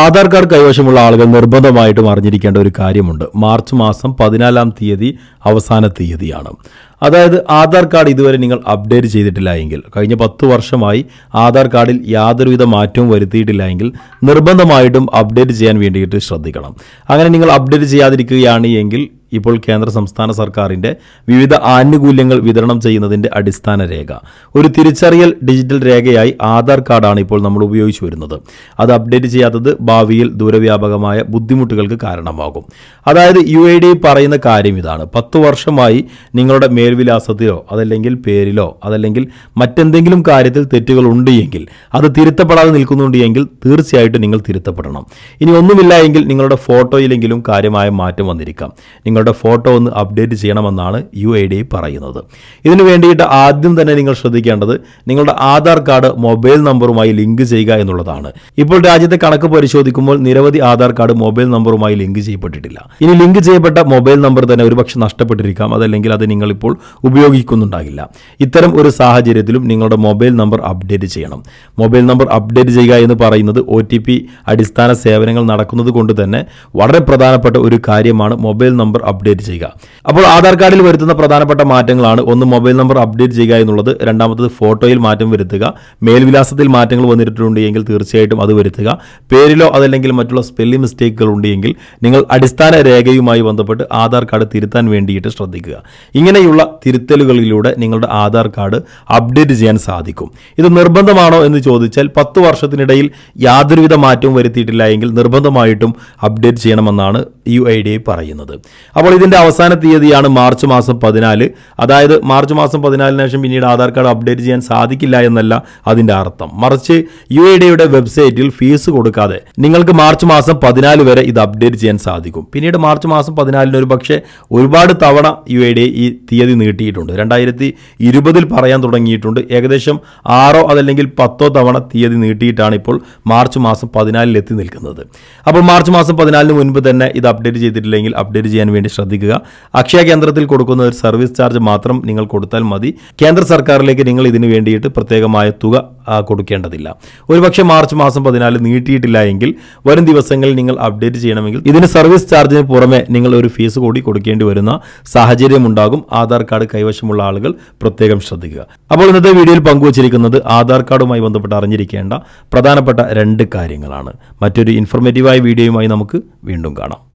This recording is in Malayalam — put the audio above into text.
ആധാർ കാർഡ് കൈവശമുള്ള ആളുകൾ നിർബന്ധമായിട്ടും അറിഞ്ഞിരിക്കേണ്ട ഒരു കാര്യമുണ്ട് മാർച്ച് മാസം പതിനാലാം തീയതി അവസാന തീയതിയാണ് അതായത് ആധാർ കാർഡ് ഇതുവരെ നിങ്ങൾ അപ്ഡേറ്റ് ചെയ്തിട്ടില്ല എങ്കിൽ കഴിഞ്ഞ പത്ത് വർഷമായി ആധാർ കാർഡിൽ യാതൊരുവിധ മാറ്റവും വരുത്തിയിട്ടില്ല എങ്കിൽ നിർബന്ധമായിട്ടും അപ്ഡേറ്റ് ചെയ്യാൻ വേണ്ടിയിട്ട് ശ്രദ്ധിക്കണം അങ്ങനെ നിങ്ങൾ അപ്ഡേറ്റ് ചെയ്യാതിരിക്കുകയാണ് എങ്കിൽ ഇപ്പോൾ കേന്ദ്ര സംസ്ഥാന സർക്കാരിൻ്റെ വിവിധ ആനുകൂല്യങ്ങൾ വിതരണം ചെയ്യുന്നതിൻ്റെ അടിസ്ഥാന രേഖ ഒരു തിരിച്ചറിയൽ ഡിജിറ്റൽ രേഖയായി ആധാർ കാർഡാണ് ഇപ്പോൾ നമ്മൾ ഉപയോഗിച്ചു വരുന്നത് അത് അപ്ഡേറ്റ് ചെയ്യാത്തത് ഭാവിയിൽ ദൂരവ്യാപകമായ ബുദ്ധിമുട്ടുകൾക്ക് കാരണമാകും അതായത് യു ഐ ഡി പറയുന്ന കാര്യം ഇതാണ് പത്ത് വർഷമായി നിങ്ങളുടെ മേൽവിലാസത്തിലോ അതല്ലെങ്കിൽ പേരിലോ അതല്ലെങ്കിൽ മറ്റെന്തെങ്കിലും കാര്യത്തിൽ തെറ്റുകൾ ഉണ്ട് എങ്കിൽ അത് തിരുത്തപ്പെടാതെ നിൽക്കുന്നുണ്ട് എങ്കിൽ തീർച്ചയായിട്ടും നിങ്ങൾ തിരുത്തപ്പെടണം ഇനി ഒന്നുമില്ല എങ്കിൽ നിങ്ങളുടെ ഫോട്ടോയിലെങ്കിലും കാര്യമായ മാറ്റം വന്നിരിക്കാം നിങ്ങൾ നിങ്ങളുടെ ഫോട്ടോ ഒന്ന് അപ്ഡേറ്റ് ചെയ്യണമെന്നാണ് യു ഐ ഡി പറയുന്നത് ഇതിനു വേണ്ടിയിട്ട് ആദ്യം തന്നെ നിങ്ങൾ ശ്രദ്ധിക്കേണ്ടത് നിങ്ങളുടെ ആധാർ കാർഡ് മൊബൈൽ നമ്പറുമായി ലിങ്ക് ചെയ്യുക എന്നുള്ളതാണ് ഇപ്പോൾ രാജ്യത്തെ കണക്ക് പരിശോധിക്കുമ്പോൾ നിരവധി ആധാർ കാർഡ് മൊബൈൽ നമ്പറുമായി ലിങ്ക് ചെയ്യപ്പെട്ടിട്ടില്ല ഇനി ലിങ്ക് ചെയ്യപ്പെട്ട മൊബൈൽ നമ്പർ തന്നെ ഒരുപക്ഷെ നഷ്ടപ്പെട്ടിരിക്കാം അതല്ലെങ്കിൽ അത് നിങ്ങളിപ്പോൾ ഉപയോഗിക്കുന്നുണ്ടാകില്ല ഇത്തരം ഒരു സാഹചര്യത്തിലും നിങ്ങളുടെ മൊബൈൽ നമ്പർ അപ്ഡേറ്റ് ചെയ്യണം മൊബൈൽ നമ്പർ അപ്ഡേറ്റ് ചെയ്യുക എന്ന് പറയുന്നത് ഒ അടിസ്ഥാന സേവനങ്ങൾ നടക്കുന്നത് കൊണ്ട് തന്നെ വളരെ പ്രധാനപ്പെട്ട ഒരു കാര്യമാണ് മൊബൈൽ നമ്പർ അപ്ഡേറ്റ് ചെയ്യുക അപ്പോൾ ആധാർ കാർഡിൽ വരുത്തുന്ന പ്രധാനപ്പെട്ട മാറ്റങ്ങളാണ് ഒന്ന് മൊബൈൽ നമ്പർ അപ്ഡേറ്റ് ചെയ്യുക എന്നുള്ളത് രണ്ടാമത്തത് ഫോട്ടോയിൽ മാറ്റം വരുത്തുക മേൽവിലാസത്തിൽ മാറ്റങ്ങൾ വന്നിട്ടുണ്ട് എങ്കിൽ തീർച്ചയായിട്ടും അത് വരുത്തുക പേരിലോ അതല്ലെങ്കിൽ മറ്റുള്ള സ്പെല്ലിംഗ് മിസ്റ്റേക്കുകൾ ഉണ്ടെങ്കിൽ നിങ്ങൾ അടിസ്ഥാന രേഖയുമായി ബന്ധപ്പെട്ട് ആധാർ കാർഡ് തിരുത്താൻ വേണ്ടിയിട്ട് ശ്രദ്ധിക്കുക ഇങ്ങനെയുള്ള തിരുത്തലുകളിലൂടെ നിങ്ങളുടെ ആധാർ കാർഡ് അപ്ഡേറ്റ് ചെയ്യാൻ സാധിക്കും ഇത് നിർബന്ധമാണോ എന്ന് ചോദിച്ചാൽ പത്ത് വർഷത്തിനിടയിൽ യാതൊരുവിധ മാറ്റവും വരുത്തിയിട്ടില്ല എങ്കിൽ നിർബന്ധമായിട്ടും അപ്ഡേറ്റ് ചെയ്യണമെന്നാണ് യു ഐ ഡി പറയുന്നത് അപ്പോൾ ഇതിൻ്റെ അവസാന തീയതിയാണ് മാർച്ച് മാസം പതിനാല് അതായത് മാർച്ച് മാസം പതിനാലിന് ശേഷം പിന്നീട് ആധാർ കാർഡ് അപ്ഡേറ്റ് ചെയ്യാൻ സാധിക്കില്ല എന്നല്ല അതിൻ്റെ അർത്ഥം മറിച്ച് യു എ ഡിയുടെ വെബ്സൈറ്റിൽ ഫീസ് കൊടുക്കാതെ നിങ്ങൾക്ക് മാർച്ച് മാസം പതിനാല് വരെ ഇത് അപ്ഡേറ്റ് ചെയ്യാൻ സാധിക്കും പിന്നീട് മാർച്ച് മാസം പതിനാലിന് ഒരു പക്ഷേ ഒരുപാട് തവണ യു എ ഡി ഈ തീയതി നീട്ടിയിട്ടുണ്ട് രണ്ടായിരത്തി ഇരുപതിൽ പറയാൻ തുടങ്ങിയിട്ടുണ്ട് ഏകദേശം ആറോ അതല്ലെങ്കിൽ പത്തോ തവണ തീയതി നീട്ടിയിട്ടാണ് ഇപ്പോൾ മാർച്ച് മാസം പതിനാലിൽ എത്തി നിൽക്കുന്നത് അപ്പോൾ മാർച്ച് മാസം പതിനാലിന് മുൻപ് തന്നെ ഇത് അപ്ഡേറ്റ് ചെയ്തിട്ടില്ലെങ്കിൽ അപ്ഡേറ്റ് ചെയ്യാൻ വേണ്ടി വേണ്ടി ശ്രദ്ധിക്കുക അക്ഷയ കേന്ദ്രത്തിൽ കൊടുക്കുന്ന ഒരു സർവീസ് ചാർജ് മാത്രം നിങ്ങൾ കൊടുത്താൽ മതി കേന്ദ്ര സർക്കാരിലേക്ക് നിങ്ങൾ ഇതിനു വേണ്ടിയിട്ട് പ്രത്യേകമായ തുക കൊടുക്കേണ്ടതില്ല ഒരുപക്ഷെ മാർച്ച് മാസം പതിനാല് നീട്ടിയിട്ടില്ല എങ്കിൽ വരും ദിവസങ്ങളിൽ നിങ്ങൾ അപ്ഡേറ്റ് ചെയ്യണമെങ്കിൽ ഇതിന് സർവീസ് ചാർജിന് പുറമെ നിങ്ങൾ ഒരു ഫീസ് കൂടി കൊടുക്കേണ്ടി വരുന്ന സാഹചര്യം ഉണ്ടാകും ആധാർ കാർഡ് കൈവശമുള്ള ആളുകൾ പ്രത്യേകം ശ്രദ്ധിക്കുക അപ്പോൾ ഇന്നത്തെ വീഡിയോയിൽ പങ്കുവച്ചിരിക്കുന്നത് ആധാർ കാർഡുമായി ബന്ധപ്പെട്ട് അറിഞ്ഞിരിക്കേണ്ട പ്രധാനപ്പെട്ട രണ്ട് കാര്യങ്ങളാണ് മറ്റൊരു ഇൻഫോർമേറ്റീവായ വീഡിയോയുമായി നമുക്ക് വീണ്ടും കാണാം